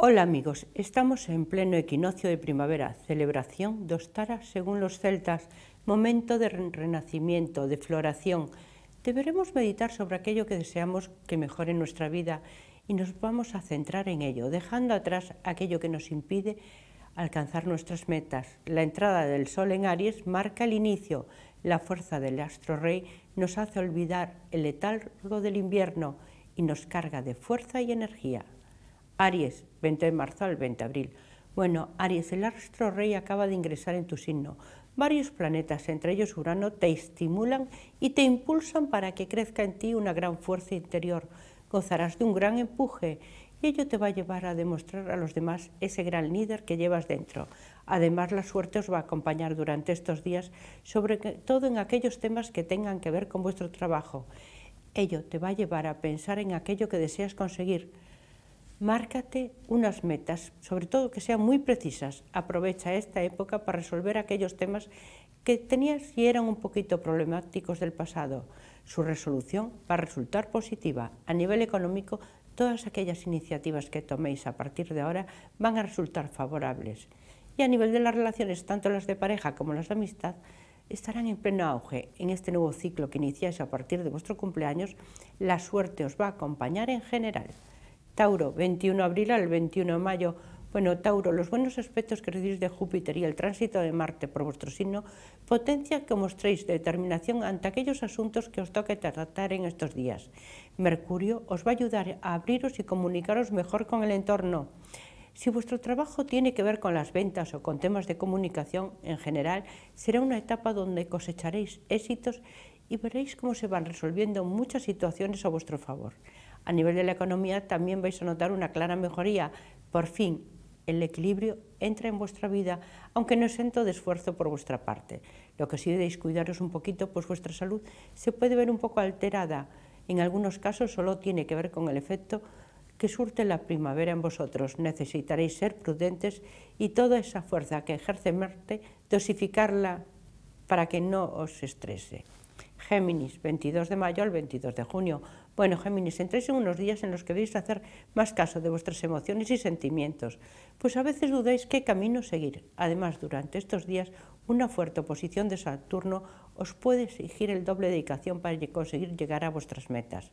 Hola amigos, estamos en pleno equinoccio de primavera, celebración de Ostara según los celtas, momento de renacimiento, de floración. Deberemos meditar sobre aquello que deseamos que mejore nuestra vida y nos vamos a centrar en ello, dejando atrás aquello que nos impide alcanzar nuestras metas. La entrada del Sol en Aries marca el inicio, la fuerza del astro rey nos hace olvidar el letargo del invierno y nos carga de fuerza y energía. Aries, 20 de marzo al 20 de abril. Bueno, Aries, el astro rey acaba de ingresar en tu signo. Varios planetas, entre ellos Urano, te estimulan y te impulsan para que crezca en ti una gran fuerza interior. Gozarás de un gran empuje y ello te va a llevar a demostrar a los demás ese gran líder que llevas dentro. Además, la suerte os va a acompañar durante estos días, sobre todo en aquellos temas que tengan que ver con vuestro trabajo. Ello te va a llevar a pensar en aquello que deseas conseguir. Márcate unas metas, sobre todo que sean muy precisas. Aprovecha esta época para resolver aquellos temas que tenías y eran un poquito problemáticos del pasado. Su resolución va a resultar positiva. A nivel económico, todas aquellas iniciativas que toméis a partir de ahora van a resultar favorables. Y a nivel de las relaciones, tanto las de pareja como las de amistad, estarán en pleno auge. En este nuevo ciclo que iniciáis a partir de vuestro cumpleaños, la suerte os va a acompañar en general. Tauro, 21 de abril al 21 de mayo. Bueno, Tauro, los buenos aspectos que recibís de Júpiter y el tránsito de Marte por vuestro signo potencia que mostréis determinación ante aquellos asuntos que os toque tratar en estos días. Mercurio os va a ayudar a abriros y comunicaros mejor con el entorno. Si vuestro trabajo tiene que ver con las ventas o con temas de comunicación en general, será una etapa donde cosecharéis éxitos y veréis cómo se van resolviendo muchas situaciones a vuestro favor a nivel de la economía también vais a notar una clara mejoría. Por fin, el equilibrio entra en vuestra vida, aunque no siento de esfuerzo por vuestra parte. Lo que sí debéis cuidaros un poquito, pues vuestra salud se puede ver un poco alterada. En algunos casos solo tiene que ver con el efecto que surte la primavera en vosotros. Necesitaréis ser prudentes y toda esa fuerza que ejerce Marte, dosificarla para que no os estrese. Géminis, 22 de mayo al 22 de junio. Bueno, Géminis, entráis en unos días en los que debéis hacer más caso de vuestras emociones y sentimientos, pues a veces dudáis qué camino seguir. Además, durante estos días, una fuerte oposición de Saturno os puede exigir el doble dedicación para conseguir llegar a vuestras metas.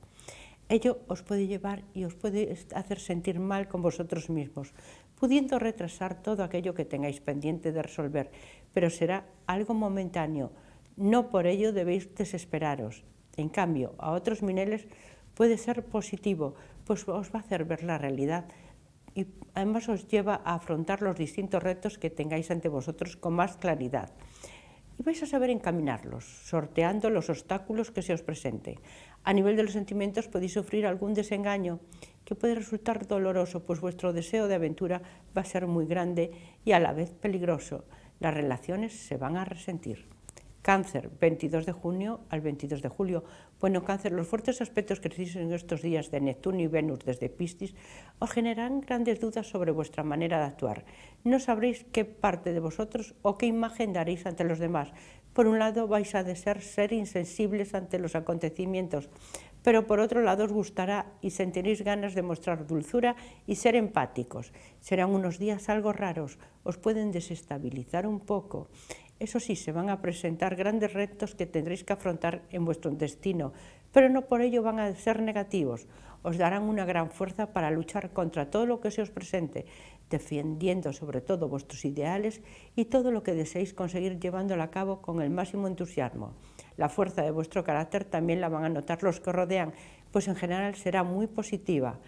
Ello os puede llevar y os puede hacer sentir mal con vosotros mismos, pudiendo retrasar todo aquello que tengáis pendiente de resolver, pero será algo momentáneo no por ello debéis desesperaros. En cambio, a otros mineles puede ser positivo, pues os va a hacer ver la realidad y además os lleva a afrontar los distintos retos que tengáis ante vosotros con más claridad. Y vais a saber encaminarlos, sorteando los obstáculos que se os presenten. A nivel de los sentimientos podéis sufrir algún desengaño que puede resultar doloroso, pues vuestro deseo de aventura va a ser muy grande y a la vez peligroso. Las relaciones se van a resentir. Cáncer, 22 de junio al 22 de julio. Bueno, cáncer, los fuertes aspectos que existen en estos días de Neptuno y Venus desde Piscis os generan grandes dudas sobre vuestra manera de actuar. No sabréis qué parte de vosotros o qué imagen daréis ante los demás. Por un lado, vais a desear ser insensibles ante los acontecimientos, pero por otro lado os gustará y sentiréis ganas de mostrar dulzura y ser empáticos. Serán unos días algo raros, os pueden desestabilizar un poco. Eso sí, se van a presentar grandes retos que tendréis que afrontar en vuestro destino, pero no por ello van a ser negativos. Os darán una gran fuerza para luchar contra todo lo que se os presente, defendiendo sobre todo vuestros ideales y todo lo que deseéis conseguir llevándolo a cabo con el máximo entusiasmo la fuerza de vuestro carácter también la van a notar los que rodean, pues en general será muy positiva.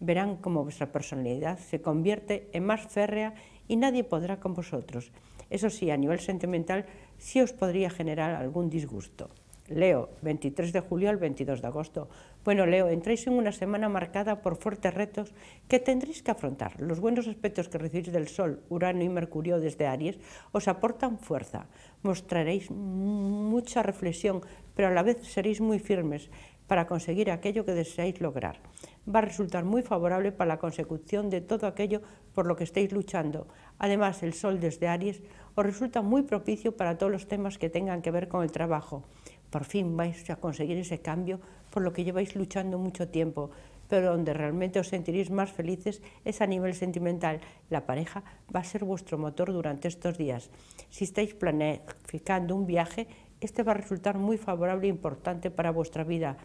Verán cómo vuestra personalidad se convierte en más férrea y nadie podrá con vosotros. Eso sí, a nivel sentimental sí os podría generar algún disgusto. Leo, 23 de julio al 22 de agosto. Bueno, Leo, entráis en una semana marcada por fuertes retos que tendréis que afrontar. Los buenos aspectos que recibís del Sol, Urano y Mercurio desde Aries os aportan fuerza. Mostraréis mucha reflexión, pero a la vez seréis muy firmes para conseguir aquello que deseáis lograr. Va a resultar muy favorable para la consecución de todo aquello por lo que estáis luchando. Además, el Sol desde Aries os resulta muy propicio para todos los temas que tengan que ver con el trabajo. Por fin vais a conseguir ese cambio por lo que lleváis luchando mucho tiempo, pero donde realmente os sentiréis más felices es a nivel sentimental. La pareja va a ser vuestro motor durante estos días. Si estáis planificando un viaje, este va a resultar muy favorable e importante para vuestra vida.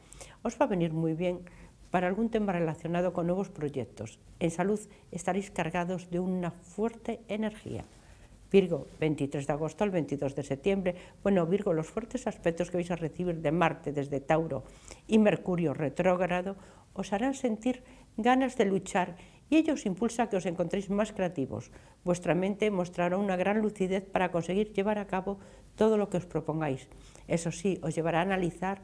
Os va a venir muy bien para algún tema relacionado con nuevos proyectos. En salud estaréis cargados de una fuerte energía. Virgo, 23 de agosto al 22 de septiembre. Bueno, Virgo, los fuertes aspectos que vais a recibir de Marte desde Tauro y Mercurio retrógrado os harán sentir ganas de luchar y ello os impulsa a que os encontréis más creativos. Vuestra mente mostrará una gran lucidez para conseguir llevar a cabo todo lo que os propongáis. Eso sí, os llevará a analizar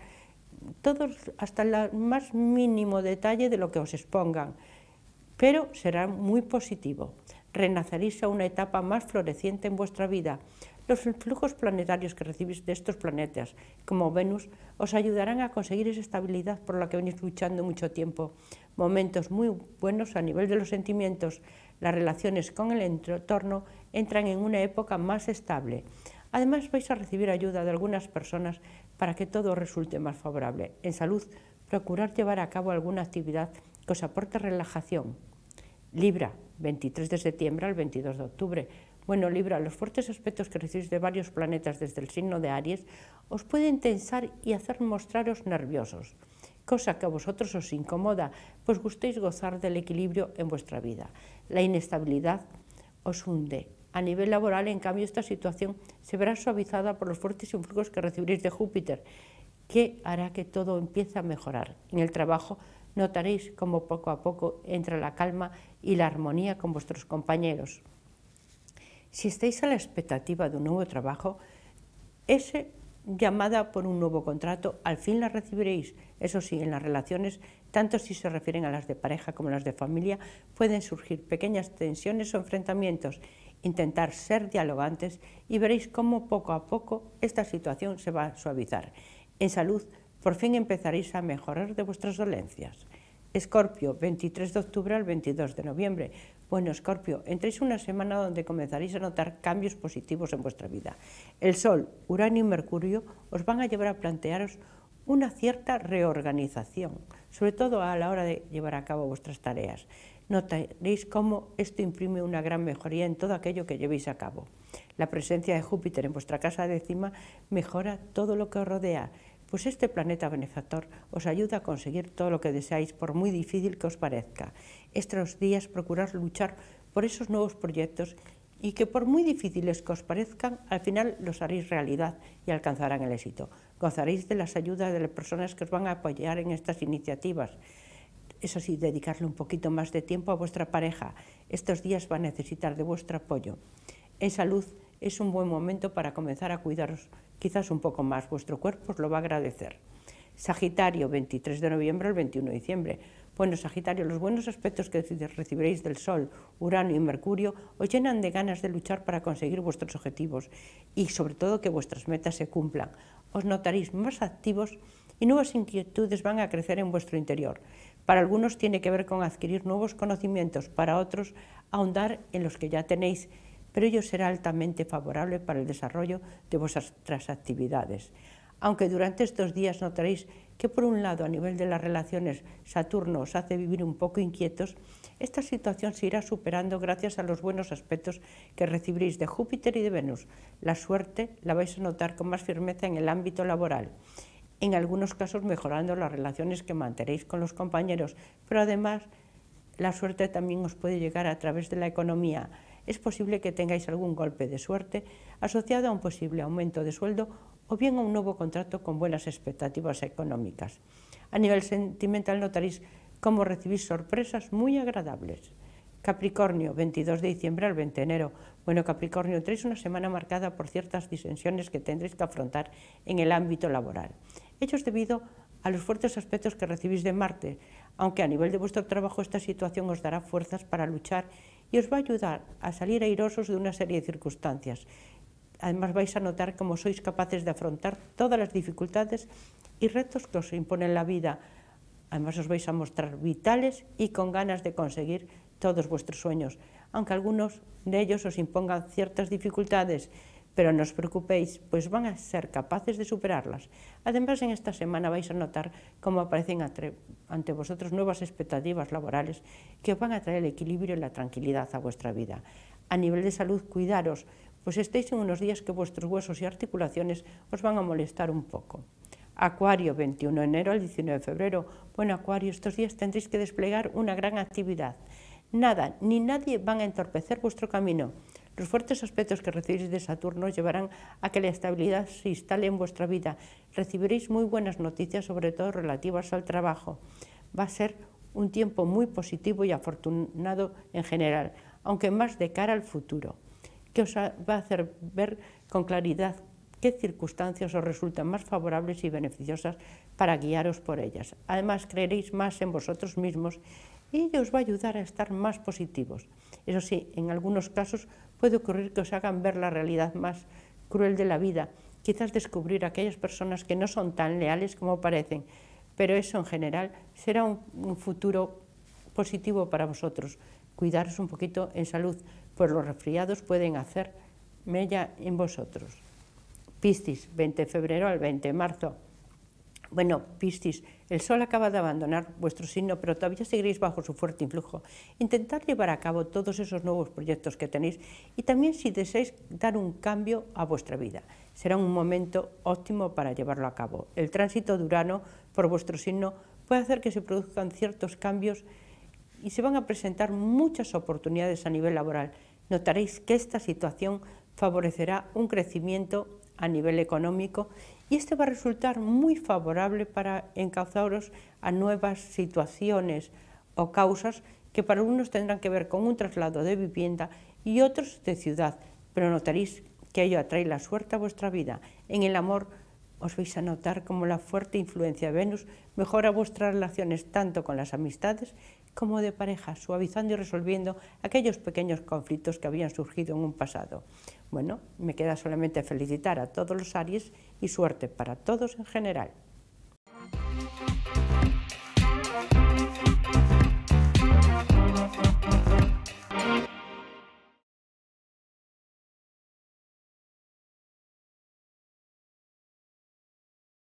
todos hasta el más mínimo detalle de lo que os expongan, pero será muy positivo renaceréis a una etapa más floreciente en vuestra vida. Los flujos planetarios que recibís de estos planetas, como Venus, os ayudarán a conseguir esa estabilidad por la que venís luchando mucho tiempo. Momentos muy buenos a nivel de los sentimientos. Las relaciones con el entorno entran en una época más estable. Además, vais a recibir ayuda de algunas personas para que todo resulte más favorable. En salud, procurar llevar a cabo alguna actividad que os aporte relajación. Libra, 23 de septiembre al 22 de octubre. Bueno, Libra, los fuertes aspectos que recibís de varios planetas desde el signo de Aries os pueden tensar y hacer mostraros nerviosos, cosa que a vosotros os incomoda, pues gustéis gozar del equilibrio en vuestra vida. La inestabilidad os hunde. A nivel laboral, en cambio, esta situación se verá suavizada por los fuertes influjos que recibiréis de Júpiter, que hará que todo empiece a mejorar. En el trabajo, notaréis cómo poco a poco entra la calma y la armonía con vuestros compañeros. Si estáis a la expectativa de un nuevo trabajo, ese llamada por un nuevo contrato, al fin la recibiréis. Eso sí, en las relaciones, tanto si se refieren a las de pareja como las de familia, pueden surgir pequeñas tensiones o enfrentamientos. Intentar ser dialogantes y veréis cómo poco a poco esta situación se va a suavizar. En salud, por fin empezaréis a mejorar de vuestras dolencias. Escorpio, 23 de octubre al 22 de noviembre. Bueno, Escorpio, entréis una semana donde comenzaréis a notar cambios positivos en vuestra vida. El Sol, Urano y Mercurio os van a llevar a plantearos una cierta reorganización, sobre todo a la hora de llevar a cabo vuestras tareas. Notaréis cómo esto imprime una gran mejoría en todo aquello que llevéis a cabo. La presencia de Júpiter en vuestra casa décima mejora todo lo que os rodea pues este planeta benefactor os ayuda a conseguir todo lo que deseáis, por muy difícil que os parezca. Estos días procurad luchar por esos nuevos proyectos y que por muy difíciles que os parezcan, al final los haréis realidad y alcanzarán el éxito. Gozaréis de las ayudas de las personas que os van a apoyar en estas iniciativas. Eso sí, dedicarle un poquito más de tiempo a vuestra pareja. Estos días va a necesitar de vuestro apoyo. En salud, es un buen momento para comenzar a cuidaros quizás un poco más. Vuestro cuerpo os lo va a agradecer. Sagitario, 23 de noviembre al 21 de diciembre. Bueno, Sagitario, los buenos aspectos que recibiréis del Sol, Urano y Mercurio os llenan de ganas de luchar para conseguir vuestros objetivos y sobre todo que vuestras metas se cumplan. Os notaréis más activos y nuevas inquietudes van a crecer en vuestro interior. Para algunos tiene que ver con adquirir nuevos conocimientos, para otros ahondar en los que ya tenéis pero ello será altamente favorable para el desarrollo de vuestras actividades. Aunque durante estos días notaréis que por un lado a nivel de las relaciones Saturno os hace vivir un poco inquietos, esta situación se irá superando gracias a los buenos aspectos que recibiréis de Júpiter y de Venus. La suerte la vais a notar con más firmeza en el ámbito laboral, en algunos casos mejorando las relaciones que mantenéis con los compañeros, pero además la suerte también os puede llegar a través de la economía es posible que tengáis algún golpe de suerte asociado a un posible aumento de sueldo o bien a un nuevo contrato con buenas expectativas económicas. A nivel sentimental notaréis cómo recibís sorpresas muy agradables. Capricornio, 22 de diciembre al 20 de enero. Bueno, Capricornio, tenéis una semana marcada por ciertas disensiones que tendréis que afrontar en el ámbito laboral. Hechos debido a los fuertes aspectos que recibís de Marte, aunque a nivel de vuestro trabajo esta situación os dará fuerzas para luchar y os va a ayudar a salir airosos de una serie de circunstancias. Además vais a notar cómo sois capaces de afrontar todas las dificultades y retos que os imponen la vida. Además os vais a mostrar vitales y con ganas de conseguir todos vuestros sueños, aunque algunos de ellos os impongan ciertas dificultades pero no os preocupéis, pues van a ser capaces de superarlas. Además, en esta semana vais a notar cómo aparecen ante, vosotros nuevas expectativas laborales que van a traer el equilibrio y la tranquilidad a vuestra vida. A nivel de salud, cuidaros, pues estéis en unos días que vuestros huesos y articulaciones os van a molestar un poco. Acuario, 21 de enero al 19 de febrero. Bueno, Acuario, estos días tendréis que desplegar una gran actividad. Nada ni nadie van a entorpecer vuestro camino. Los fuertes aspectos que recibís de Saturno llevarán a que la estabilidad se instale en vuestra vida. Recibiréis muy buenas noticias, sobre todo relativas al trabajo. Va a ser un tiempo muy positivo y afortunado en general, aunque más de cara al futuro, que os va a hacer ver con claridad qué circunstancias os resultan más favorables y beneficiosas para guiaros por ellas. Además, creeréis más en vosotros mismos y ello os va a ayudar a estar más positivos. Eso sí, en algunos casos Puede ocurrir que os hagan ver la realidad más cruel de la vida, quizás descubrir a aquellas personas que no son tan leales como parecen, pero eso en general será un, futuro positivo para vosotros. Cuidaros un poquito en salud, pues los resfriados pueden hacer mella en vosotros. Piscis, 20 de febrero al 20 de marzo. Bueno, Piscis, el Sol acaba de abandonar vuestro signo, pero todavía seguiréis bajo su fuerte influjo. Intentad llevar a cabo todos esos nuevos proyectos que tenéis y también si deseáis dar un cambio a vuestra vida. Será un momento óptimo para llevarlo a cabo. El tránsito de Urano por vuestro signo puede hacer que se produzcan ciertos cambios y se van a presentar muchas oportunidades a nivel laboral. Notaréis que esta situación favorecerá un crecimiento a nivel económico y este va a resultar muy favorable para encauzaros a nuevas situaciones o causas que para unos tendrán que ver con un traslado de vivienda y otros de ciudad, pero notaréis que ello atrae la suerte a vuestra vida. En el amor os vais a notar como la fuerte influencia de Venus mejora vuestras relaciones tanto con las amistades como de pareja, suavizando y resolviendo aquellos pequeños conflictos que habían surgido en un pasado. Bueno, me queda solamente felicitar a todos los Aries y suerte para todos en general.